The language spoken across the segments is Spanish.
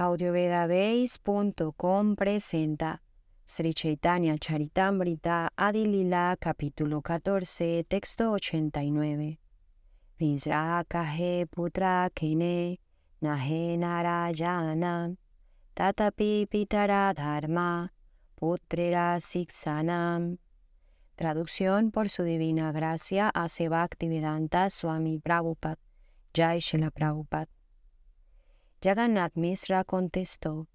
audiovedabase.com presenta Sri Chaitanya Charitamrita Adilila capítulo 14 texto 89 Visrakahe putra kine nahe narayana tatapi dharma siksanam Traducción por su divina gracia a Sebaktivedanta Swami Prabhupada Jai Shila Prabhupada Yaganat Misra contestó,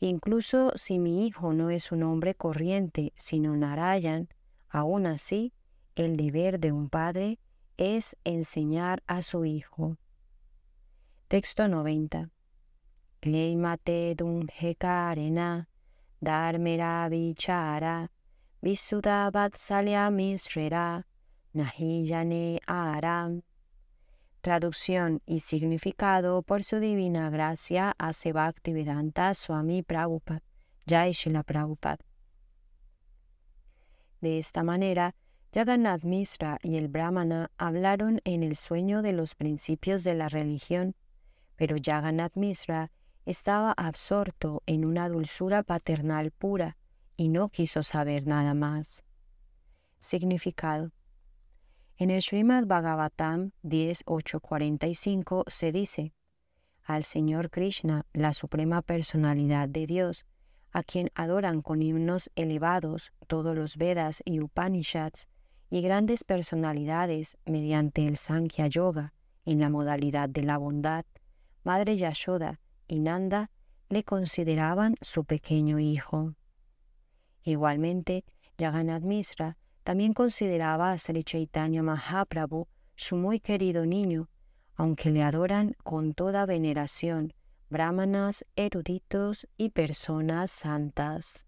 Incluso si mi hijo no es un hombre corriente, sino Narayan, aún así, el deber de un padre es enseñar a su hijo. Texto 90. Leimate hekarena, dharmera vichara, sale misrera, nahiyane aram, traducción y significado por su divina gracia a Bhaktivedanta Swami Prabhupada, Jai Shila Prabhupada. De esta manera, Jagannath Misra y el Brahmana hablaron en el sueño de los principios de la religión, pero Jagannath Misra estaba absorto en una dulzura paternal pura y no quiso saber nada más. Significado en el Srimad Bhagavatam 10.8.45 se dice, al Señor Krishna, la Suprema Personalidad de Dios, a quien adoran con himnos elevados todos los Vedas y Upanishads, y grandes personalidades mediante el Sankhya Yoga en la modalidad de la bondad, Madre Yashoda y Nanda le consideraban su pequeño hijo. Igualmente, Yaganad Misra también consideraba a Sri Chaitanya Mahaprabhu su muy querido niño, aunque le adoran con toda veneración brahmanas, eruditos y personas santas.